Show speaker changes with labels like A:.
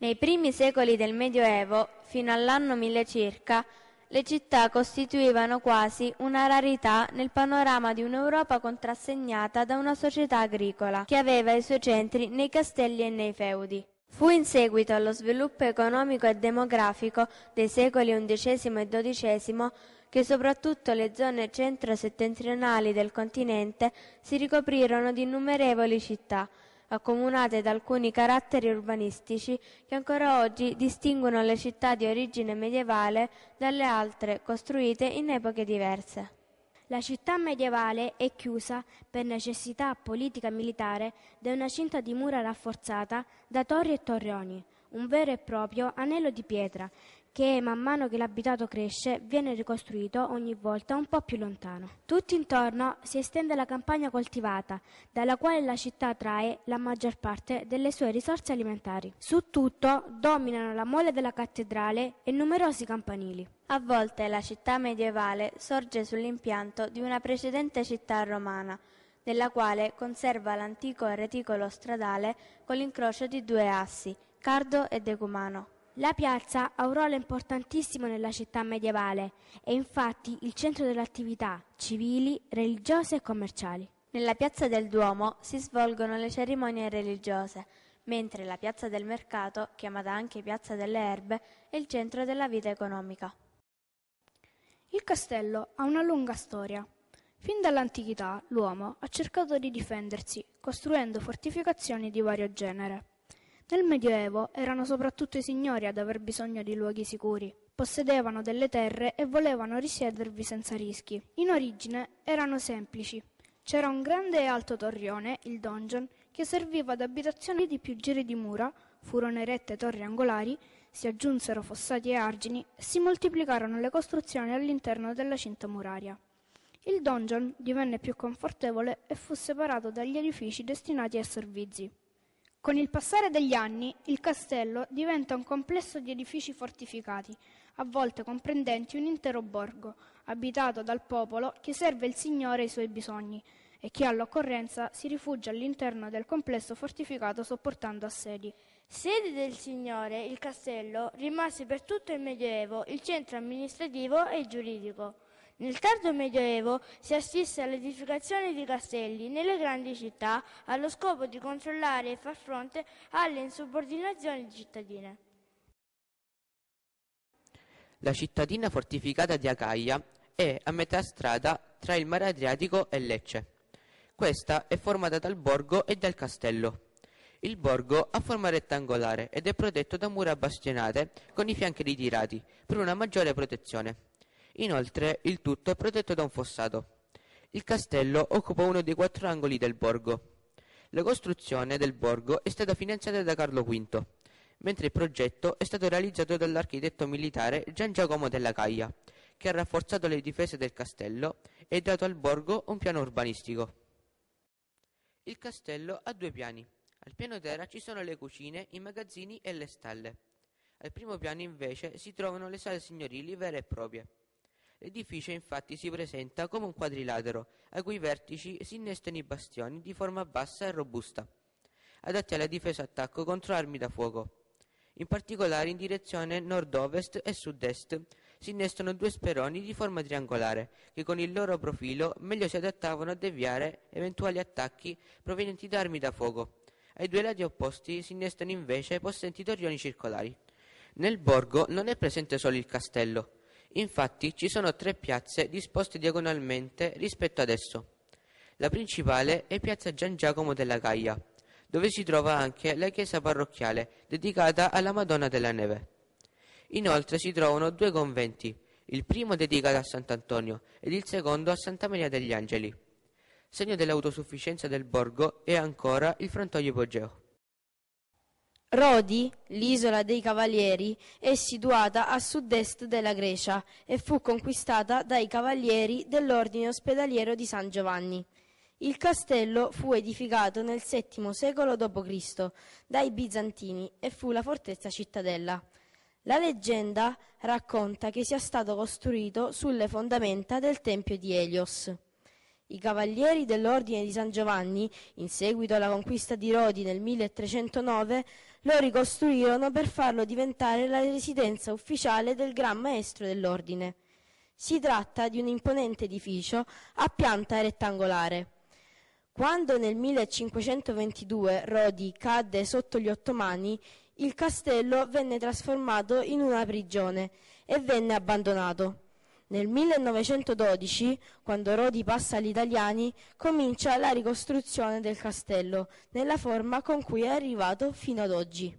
A: Nei primi secoli del Medioevo, fino all'anno 1000 circa, le città costituivano quasi una rarità nel panorama di un'Europa contrassegnata da una società agricola che aveva i suoi centri nei castelli e nei feudi. Fu in seguito allo sviluppo economico e demografico dei secoli XI e XII che soprattutto le zone centro-settentrionali del continente si ricoprirono di innumerevoli città, accomunate da alcuni caratteri urbanistici che ancora oggi distinguono le città di origine medievale dalle altre costruite in epoche diverse. La città medievale è chiusa, per necessità politica militare, da una cinta di mura rafforzata da torri e torrioni, un vero e proprio anello di pietra che man mano che l'abitato cresce viene ricostruito ogni volta un po' più lontano. Tutto intorno si estende la campagna coltivata, dalla quale la città trae la maggior parte delle sue risorse alimentari. Su tutto dominano la mole della cattedrale e numerosi campanili. A volte la città medievale sorge sull'impianto di una precedente città romana, nella quale conserva l'antico reticolo stradale con l'incrocio di due assi, Cardo e Decumano. La piazza ha un ruolo importantissimo nella città medievale, è infatti il centro delle attività civili, religiose e commerciali. Nella piazza del Duomo si svolgono le cerimonie religiose, mentre la piazza del mercato, chiamata anche piazza delle erbe, è il centro della vita economica.
B: Il castello ha una lunga storia. Fin dall'antichità l'uomo ha cercato di difendersi, costruendo fortificazioni di vario genere. Nel Medioevo erano soprattutto i signori ad aver bisogno di luoghi sicuri. Possedevano delle terre e volevano risiedervi senza rischi. In origine erano semplici. C'era un grande e alto torrione, il donjon, che serviva ad abitazione di più giri di mura, furono erette torri angolari, si aggiunsero fossati e argini e si moltiplicarono le costruzioni all'interno della cinta muraria. Il donjon divenne più confortevole e fu separato dagli edifici destinati ai servizi. Con il passare degli anni il castello diventa un complesso di edifici fortificati, a volte comprendenti un intero borgo, abitato dal popolo che serve il Signore ai suoi bisogni e che all'occorrenza si rifugia all'interno del complesso fortificato sopportando assedi. Sede del Signore, il castello rimase per tutto il Medioevo il centro amministrativo
A: e giuridico. Nel tardo Medioevo si assiste all'edificazione di castelli nelle grandi città allo scopo di controllare e far fronte alle insubordinazioni cittadine.
C: La cittadina fortificata di Acaia è a metà strada tra il mare Adriatico e Lecce. Questa è formata dal borgo e dal castello. Il borgo ha forma rettangolare ed è protetto da mura bastionate con i fianchi ritirati per una maggiore protezione. Inoltre il tutto è protetto da un fossato. Il castello occupa uno dei quattro angoli del borgo. La costruzione del borgo è stata finanziata da Carlo V, mentre il progetto è stato realizzato dall'architetto militare Gian Giacomo della Caglia, che ha rafforzato le difese del castello e dato al borgo un piano urbanistico. Il castello ha due piani. Al piano terra ci sono le cucine, i magazzini e le stalle. Al primo piano invece si trovano le sale signorili vere e proprie. L'edificio infatti si presenta come un quadrilatero, ai cui vertici si innestano i bastioni di forma bassa e robusta, adatti alla difesa-attacco contro armi da fuoco. In particolare in direzione nord-ovest e sud-est si innestano due speroni di forma triangolare che con il loro profilo meglio si adattavano a deviare eventuali attacchi provenienti da armi da fuoco. Ai due lati opposti si innestano invece possenti torrioni circolari. Nel borgo non è presente solo il castello, Infatti ci sono tre piazze disposte diagonalmente rispetto ad esso. La principale è piazza Gian Giacomo della Gaia, dove si trova anche la chiesa parrocchiale dedicata alla Madonna della Neve. Inoltre si trovano due conventi, il primo dedicato a Sant'Antonio ed il secondo a Santa Maria degli Angeli. Segno dell'autosufficienza del borgo è ancora il frantoio ipogeo.
D: Rodi, l'isola dei Cavalieri, è situata a sud-est della Grecia e fu conquistata dai Cavalieri dell'Ordine Ospedaliero di San Giovanni. Il castello fu edificato nel VII secolo d.C. dai Bizantini e fu la fortezza cittadella. La leggenda racconta che sia stato costruito sulle fondamenta del Tempio di Elios. I cavalieri dell'Ordine di San Giovanni, in seguito alla conquista di Rodi nel 1309, lo ricostruirono per farlo diventare la residenza ufficiale del Gran Maestro dell'Ordine. Si tratta di un imponente edificio a pianta rettangolare. Quando nel 1522 Rodi cadde sotto gli ottomani, il castello venne trasformato in una prigione e venne abbandonato. Nel 1912, quando Rodi passa agli italiani, comincia la ricostruzione del castello nella forma con cui è arrivato fino ad oggi.